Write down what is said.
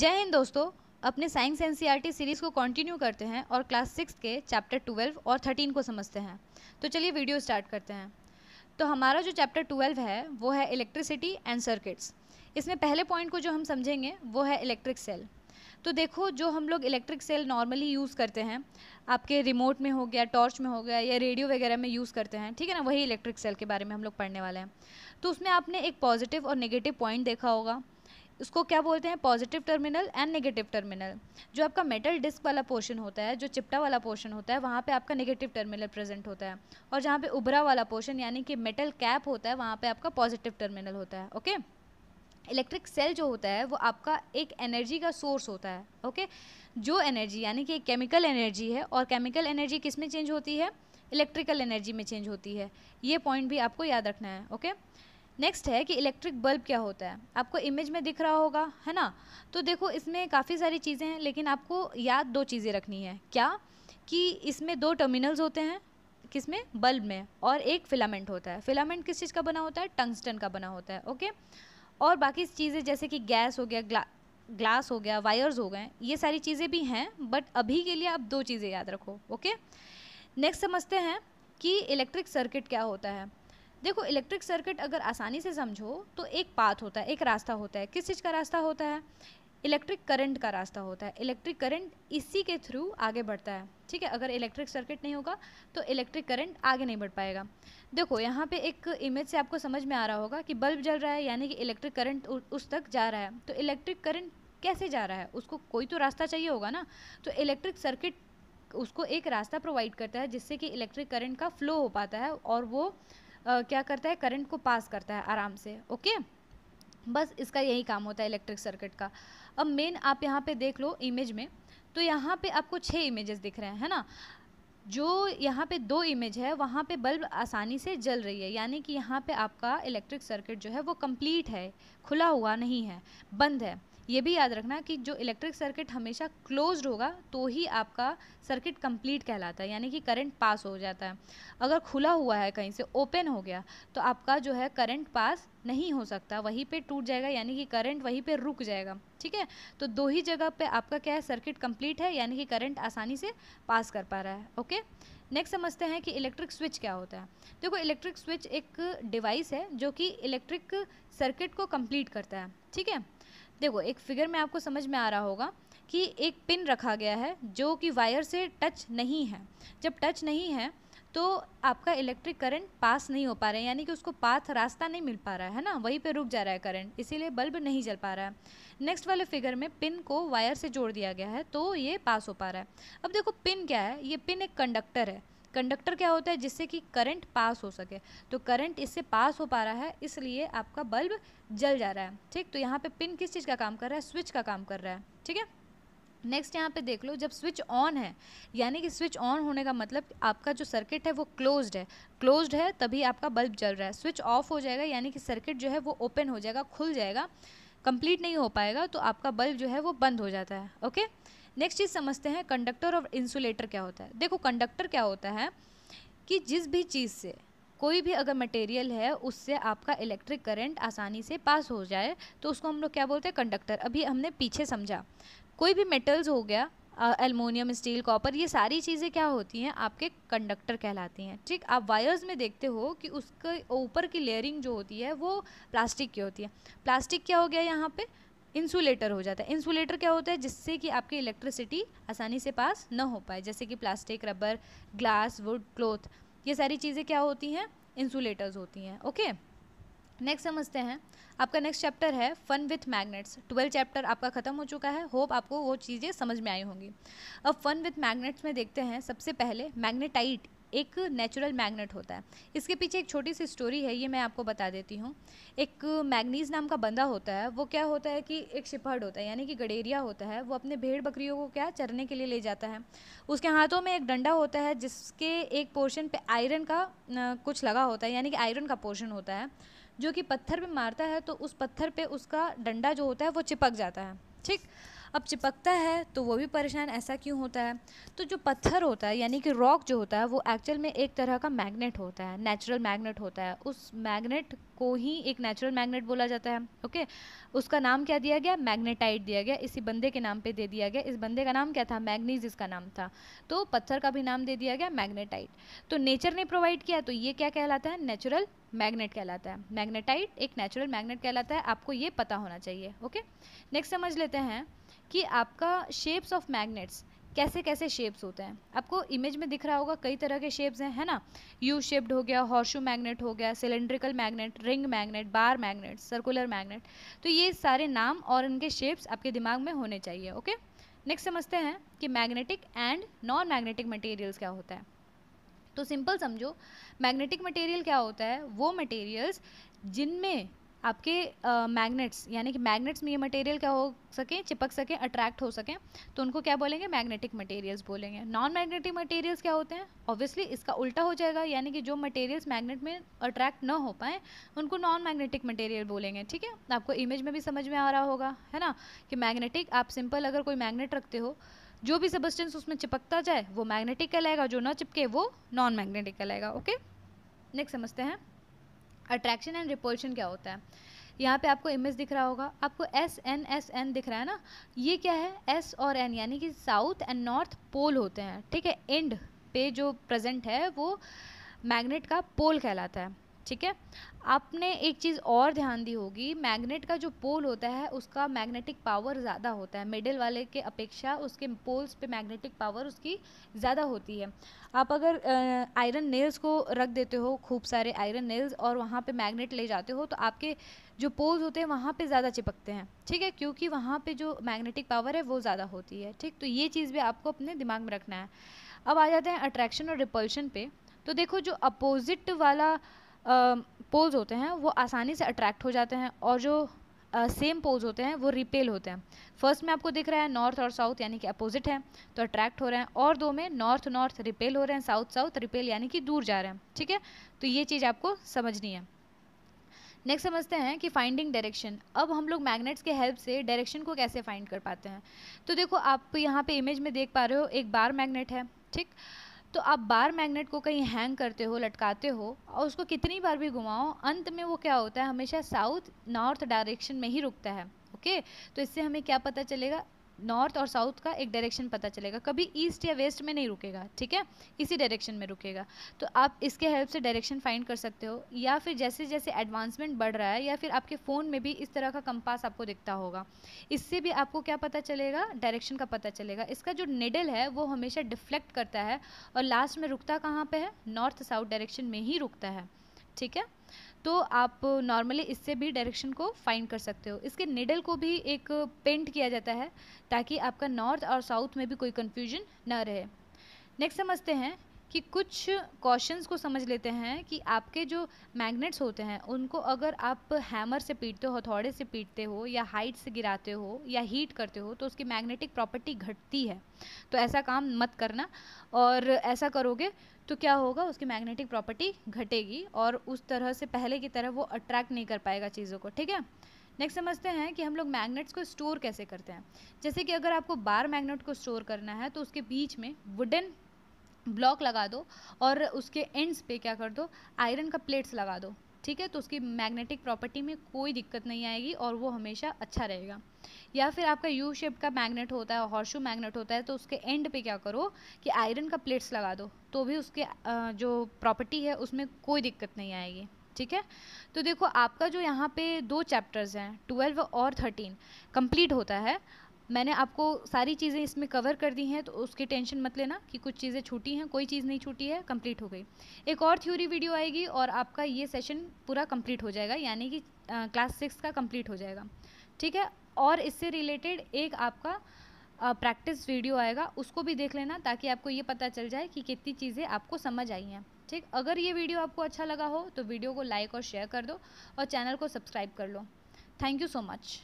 जय हिंद दोस्तों अपने साइंस एन सी सीरीज़ को कंटिन्यू करते हैं और क्लास सिक्स के चैप्टर ट्वेल्व और थर्टीन को समझते हैं तो चलिए वीडियो स्टार्ट करते हैं तो हमारा जो चैप्टर ट्वेल्व है वो है इलेक्ट्रिसिटी एंड सर्किट्स इसमें पहले पॉइंट को जो हम समझेंगे वो है इलेक्ट्रिक सेल तो देखो जो हम लोग इलेक्ट्रिक सेल नॉर्मली यूज़ करते हैं आपके रिमोट में हो गया टॉर्च में हो गया या रेडियो वगैरह में यूज़ करते हैं ठीक है ना वही इलेक्ट्रिक सेल के बारे में हम लोग पढ़ने वाले हैं तो उसमें आपने एक पॉजिटिव और नेगेटिव पॉइंट देखा होगा उसको क्या बोलते हैं positive terminal and negative terminal जो आपका मेटल डिस्क वाला पोर्शन होता है जो चिपटा वाला पोर्शन होता है वहाँ पे आपका नेगेटिव टर्मिनल प्रेजेंट होता है और जहाँ पे उभरा वाला पोर्शन यानी कि मेटल कैप होता है वहाँ पे आपका पॉजिटिव टर्मिनल होता है ओके इलेक्ट्रिक सेल जो होता है वो आपका एक एनर्जी का सोर्स होता है ओके जो एनर्जी यानी कि केमिकल एनर्जी है और केमिकल एनर्जी किस में चेंज होती है इलेक्ट्रिकल एनर्जी में चेंज होती है ये पॉइंट भी आपको याद रखना है ओके नेक्स्ट है कि इलेक्ट्रिक बल्ब क्या होता है आपको इमेज में दिख रहा होगा है ना तो देखो इसमें काफ़ी सारी चीज़ें हैं लेकिन आपको याद दो चीज़ें रखनी है क्या कि इसमें दो टर्मिनल्स होते हैं किस में बल्ब में और एक फिलामेंट होता है फिलामेंट किस चीज़ का बना होता है टंगस्टन का बना होता है ओके और बाकी चीज़ें जैसे कि गैस हो गया ग्ला ग्लास हो गया वायर्स हो गए ये सारी चीज़ें भी हैं बट अभी के लिए आप दो चीज़ें याद रखो ओके नेक्स्ट समझते हैं कि इलेक्ट्रिक सर्किट क्या होता है देखो इलेक्ट्रिक सर्किट अगर आसानी से समझो तो एक पाथ होता है एक रास्ता होता है किस चीज़ का रास्ता होता है इलेक्ट्रिक करंट का रास्ता होता है इलेक्ट्रिक करंट इसी के थ्रू आगे बढ़ता है ठीक है अगर इलेक्ट्रिक सर्किट नहीं होगा तो इलेक्ट्रिक करंट आगे नहीं बढ़ पाएगा देखो यहाँ पे एक इमेज से आपको समझ में आ रहा होगा कि बल्ब जल रहा है यानी कि इलेक्ट्रिक करंट उस तक जा रहा है तो इलेक्ट्रिक करंट कैसे जा रहा है उसको कोई तो रास्ता चाहिए होगा ना तो इलेक्ट्रिक सर्किट उसको एक रास्ता प्रोवाइड करता है जिससे कि इलेक्ट्रिक करंट का फ्लो हो पाता है और वो क्या करता है करंट को पास करता है आराम से ओके बस इसका यही काम होता है इलेक्ट्रिक सर्किट का अब मेन आप यहाँ पे देख लो इमेज में तो यहाँ पे आपको छः इमेजेस दिख रहे हैं है ना जो यहाँ पे दो इमेज है वहाँ पे बल्ब आसानी से जल रही है यानी कि यहाँ पे आपका इलेक्ट्रिक सर्किट जो है वो कंप्लीट है खुला हुआ नहीं है बंद है ये भी याद रखना कि जो इलेक्ट्रिक सर्किट हमेशा क्लोज्ड होगा तो ही आपका सर्किट कंप्लीट कहलाता है यानी कि करंट पास हो जाता है अगर खुला हुआ है कहीं से ओपन हो गया तो आपका जो है करंट पास नहीं हो सकता वहीं पे टूट जाएगा यानी कि करंट वहीं पे रुक जाएगा ठीक है तो दो ही जगह पे आपका क्या है सर्किट कंप्लीट है यानी कि करंट आसानी से पास कर पा रहा है ओके नेक्स्ट समझते हैं कि इलेक्ट्रिक स्विच क्या होता है देखो इलेक्ट्रिक स्विच एक डिवाइस है जो कि इलेक्ट्रिक सर्किट को कम्प्लीट करता है ठीक है देखो एक फिगर में आपको समझ में आ रहा होगा कि एक पिन रखा गया है जो कि वायर से टच नहीं है जब टच नहीं है तो आपका इलेक्ट्रिक करंट पास नहीं हो पा रहा है यानी कि उसको पाथ रास्ता नहीं मिल पा रहा है ना वहीं पे रुक जा रहा है करंट इसीलिए बल्ब नहीं जल पा रहा है नेक्स्ट वाले फिगर में पिन को वायर से जोड़ दिया गया है तो ये पास हो पा रहा है अब देखो पिन क्या है ये पिन एक कंडक्टर है कंडक्टर क्या होता है जिससे कि करंट पास हो सके तो करंट इससे पास हो पा रहा है इसलिए आपका बल्ब जल जा रहा है ठीक तो यहाँ पे पिन किस चीज़ का काम कर रहा है स्विच का काम कर रहा है ठीक है नेक्स्ट यहाँ पे देख लो जब स्विच ऑन है यानी कि स्विच ऑन होने का मतलब आपका जो सर्किट है वो क्लोज्ड है क्लोज्ड है तभी आपका बल्ब जल रहा है स्विच ऑफ हो जाएगा यानी कि सर्किट जो है वो ओपन हो जाएगा खुल जाएगा कंप्लीट नहीं हो पाएगा तो आपका बल्ब जो है वो बंद हो जाता है ओके नेक्स्ट चीज़ समझते हैं कंडक्टर और इंसुलेटर क्या होता है देखो कंडक्टर क्या होता है कि जिस भी चीज़ से कोई भी अगर मटेरियल है उससे आपका इलेक्ट्रिक करंट आसानी से पास हो जाए तो उसको हम लोग क्या बोलते हैं कंडक्टर अभी हमने पीछे समझा कोई भी मेटल्स हो गया एलमोनियम स्टील कॉपर ये सारी चीज़ें क्या होती हैं आपके कंडक्टर कहलाती हैं ठीक आप वायर्स में देखते हो कि उसके ऊपर की लेयरिंग जो होती है वो प्लास्टिक की होती है प्लास्टिक क्या हो गया यहाँ पर इंसुलेटर हो जाता है इंसुलेटर क्या होता है जिससे कि आपकी इलेक्ट्रिसिटी आसानी से पास न हो पाए जैसे कि plastic rubber glass wood cloth ये सारी चीज़ें क्या होती हैं इंसुलेटर्स होती हैं ओके नेक्स्ट समझते हैं आपका नेक्स्ट चैप्टर है fun with magnets twelfth chapter आपका ख़त्म हो चुका है होप आपको वो चीज़ें समझ में आई होंगी अब फन विथ मैग्नेट्स में देखते हैं सबसे पहले मैग्नेटाइट एक नेचुरल मैग्नेट होता है इसके पीछे एक छोटी सी स्टोरी है ये मैं आपको बता देती हूँ एक मैग्नीज नाम का बंदा होता है वो क्या होता है कि एक शिपहड होता है यानी कि गडेरिया होता है वो अपने भेड़ बकरियों को क्या चरने के लिए ले जाता है उसके हाथों में एक डंडा होता है जिसके एक पोर्शन पर आयरन का कुछ लगा होता है यानी कि आयरन का पोर्शन होता है जो कि पत्थर पर मारता है तो उस पत्थर पर उसका डंडा जो होता है वो चिपक जाता है ठीक अब चिपकता है तो वो भी परेशान ऐसा क्यों होता है तो जो पत्थर होता है यानी कि रॉक जो होता है वो एक्चुअल में एक तरह का मैग्नेट होता है नेचुरल मैग्नेट होता है उस मैग्नेट को ही एक नेचुरल मैग्नेट बोला जाता है ओके okay? उसका नाम क्या दिया गया मैग्नेटाइट दिया गया इसी बंदे के नाम पे दे दिया गया इस बंदे का नाम क्या था मैग्नीज इसका नाम था तो पत्थर का भी नाम दे दिया गया मैग्नेटाइट तो नेचर ने प्रोवाइड किया तो ये क्या कहलाता है नेचुरल मैग्नेट कहलाता है मैग्नेटाइट एक नेचुरल मैग्नेट कहलाता है आपको ये पता होना चाहिए ओके नेक्स्ट समझ लेते हैं कि आपका शेप्स ऑफ मैग्नेट्स कैसे कैसे शेप्स होते हैं आपको इमेज में दिख रहा होगा कई तरह के शेप्स हैं है ना यू शेप्ड हो गया हॉर्शू मैग्नेट हो गया cylindrical magnet ring magnet bar magnet circular magnet तो ये सारे नाम और इनके शेप्स आपके दिमाग में होने चाहिए ओके नेक्स्ट समझते हैं कि magnetic and non magnetic materials क्या होता है तो सिंपल समझो मैग्नेटिक मटेरियल क्या होता है वो मटेरियल्स जिनमें आपके मैग्नेट्स यानी कि मैग्नेट्स में ये मटेरियल क्या हो सकें चिपक सकें अट्रैक्ट हो सकें तो उनको क्या बोलेंगे मैग्नेटिक मटेरियल्स बोलेंगे नॉन मैग्नेटिक मटेरियल्स क्या होते हैं ऑब्वियसली इसका उल्टा हो जाएगा यानी कि जो मटेरियल्स मैग्नेट में अट्रैक्ट ना हो पाए उनको नॉन मैग्नेटिक मटेरियल बोलेंगे ठीक है आपको इमेज में भी समझ में आ रहा होगा है ना कि मैग्नेटिक आप सिंपल अगर कोई मैग्नेट रखते हो जो भी सबस्टेंस उसमें चिपकता जाए वो मैग्नेटिक कहलाएगा जो ना चिपके वो नॉन मैग्नेटिक कहलाएगा ओके नेक्स्ट समझते हैं अट्रैक्शन एंड रिपोर्शन क्या होता है यहाँ पे आपको इमेज दिख रहा होगा आपको एस एन एस एन दिख रहा है ना ये क्या है एस और एन यानी कि साउथ एंड नॉर्थ पोल होते हैं ठीक है एंड पे जो प्रेजेंट है वो मैग्नेट का पोल कहलाता है ठीक है आपने एक चीज़ और ध्यान दी होगी मैग्नेट का जो पोल होता है उसका मैग्नेटिक पावर ज़्यादा होता है मेडल वाले के अपेक्षा उसके पोल्स पे मैग्नेटिक पावर उसकी ज़्यादा होती है आप अगर आयरन नेल्स को रख देते हो खूब सारे आयरन नेल्स और वहाँ पे मैग्नेट ले जाते हो तो आपके जो पोल्स होते हैं वहाँ पे ज़्यादा चिपकते हैं ठीक है क्योंकि वहाँ पे जो मैग्नेटिक पावर है वो ज़्यादा होती है ठीक तो ये चीज़ भी आपको अपने दिमाग में रखना है अब आ जाते हैं अट्रैक्शन और रिपल्शन पे तो देखो जो अपोजिट वाला पोल्स होते हैं वो आसानी से अट्रैक्ट हो जाते हैं और जो सेम uh, पोल्स होते हैं वो रिपेल होते हैं फर्स्ट में आपको दिख रहा है नॉर्थ और साउथ यानी कि अपोजिट हैं तो अट्रैक्ट हो रहे हैं और दो में नॉर्थ नॉर्थ रिपेल हो रहे हैं साउथ साउथ रिपेल यानी कि दूर जा रहे हैं ठीक है तो ये चीज़ आपको समझनी है नेक्स्ट समझते हैं कि फाइंडिंग डायरेक्शन अब हम लोग मैग्नेट्स के हेल्प से डायरेक्शन को कैसे फाइंड कर पाते हैं तो देखो आप यहाँ पे इमेज में देख पा रहे हो एक बार मैग्नेट है ठीक तो आप बार मैग्नेट को कहीं हैंग करते हो लटकाते हो और उसको कितनी बार भी घुमाओ अंत में वो क्या होता है हमेशा साउथ नॉर्थ डायरेक्शन में ही रुकता है ओके तो इससे हमें क्या पता चलेगा नॉर्थ और साउथ का एक डायरेक्शन पता चलेगा कभी ईस्ट या वेस्ट में नहीं रुकेगा ठीक है इसी डायरेक्शन में रुकेगा तो आप इसके हेल्प से डायरेक्शन फाइंड कर सकते हो या फिर जैसे जैसे एडवांसमेंट बढ़ रहा है या फिर आपके फ़ोन में भी इस तरह का कंपास आपको दिखता होगा इससे भी आपको क्या पता चलेगा डायरेक्शन का पता चलेगा इसका जो निडल है वो हमेशा डिफ्लेक्ट करता है और लास्ट में रुकता कहाँ पर है नॉर्थ साउथ डायरेक्शन में ही रुकता है ठीक है तो आप नॉर्मली इससे भी डायरेक्शन को फाइंड कर सकते हो इसके निडल को भी एक पेंट किया जाता है ताकि आपका नॉर्थ और साउथ में भी कोई कन्फ्यूजन ना रहे नेक्स्ट समझते हैं कि कुछ क्वेश्चंस को समझ लेते हैं कि आपके जो मैग्नेट्स होते हैं उनको अगर आप हैमर से पीटते हो हथौड़े से पीटते हो या हाइट से गिराते हो या हीट करते हो तो उसकी मैग्नेटिक प्रॉपर्टी घटती है तो ऐसा काम मत करना और ऐसा करोगे तो क्या होगा उसकी मैग्नेटिक प्रॉपर्टी घटेगी और उस तरह से पहले की तरह वो अट्रैक्ट नहीं कर पाएगा चीज़ों को ठीक है नेक्स्ट समझते हैं कि हम लोग मैग्नेट्स को स्टोर कैसे करते हैं जैसे कि अगर आपको बार मैग्नेट को स्टोर करना है तो उसके बीच में वुडन ब्लॉक लगा दो और उसके एंड्स पे क्या कर दो आयरन का प्लेट्स लगा दो ठीक है तो उसकी मैग्नेटिक प्रॉपर्टी में कोई दिक्कत नहीं आएगी और वो हमेशा अच्छा रहेगा या फिर आपका यू शेप का मैग्नेट होता है हॉर्शू मैग्नेट होता है तो उसके एंड पे क्या करो कि आयरन का प्लेट्स लगा दो तो भी उसके जो प्रॉपर्टी है उसमें कोई दिक्कत नहीं आएगी ठीक है तो देखो आपका जो यहाँ पे दो चैप्टर्स हैं ट्वेल्व और थर्टीन कंप्लीट होता है मैंने आपको सारी चीज़ें इसमें कवर कर दी हैं तो उसकी टेंशन मत लेना कि कुछ चीज़ें छूटी हैं कोई चीज़ नहीं छूटी है कंप्लीट हो गई एक और थ्योरी वीडियो आएगी और आपका ये सेशन पूरा कंप्लीट हो जाएगा यानी कि क्लास सिक्स का कंप्लीट हो जाएगा ठीक है और इससे रिलेटेड एक आपका प्रैक्टिस वीडियो आएगा उसको भी देख लेना ताकि आपको ये पता चल जाए कि कितनी चीज़ें आपको समझ आई हैं ठीक अगर ये वीडियो आपको अच्छा लगा हो तो वीडियो को लाइक और शेयर कर दो और चैनल को सब्सक्राइब कर लो थैंक यू सो मच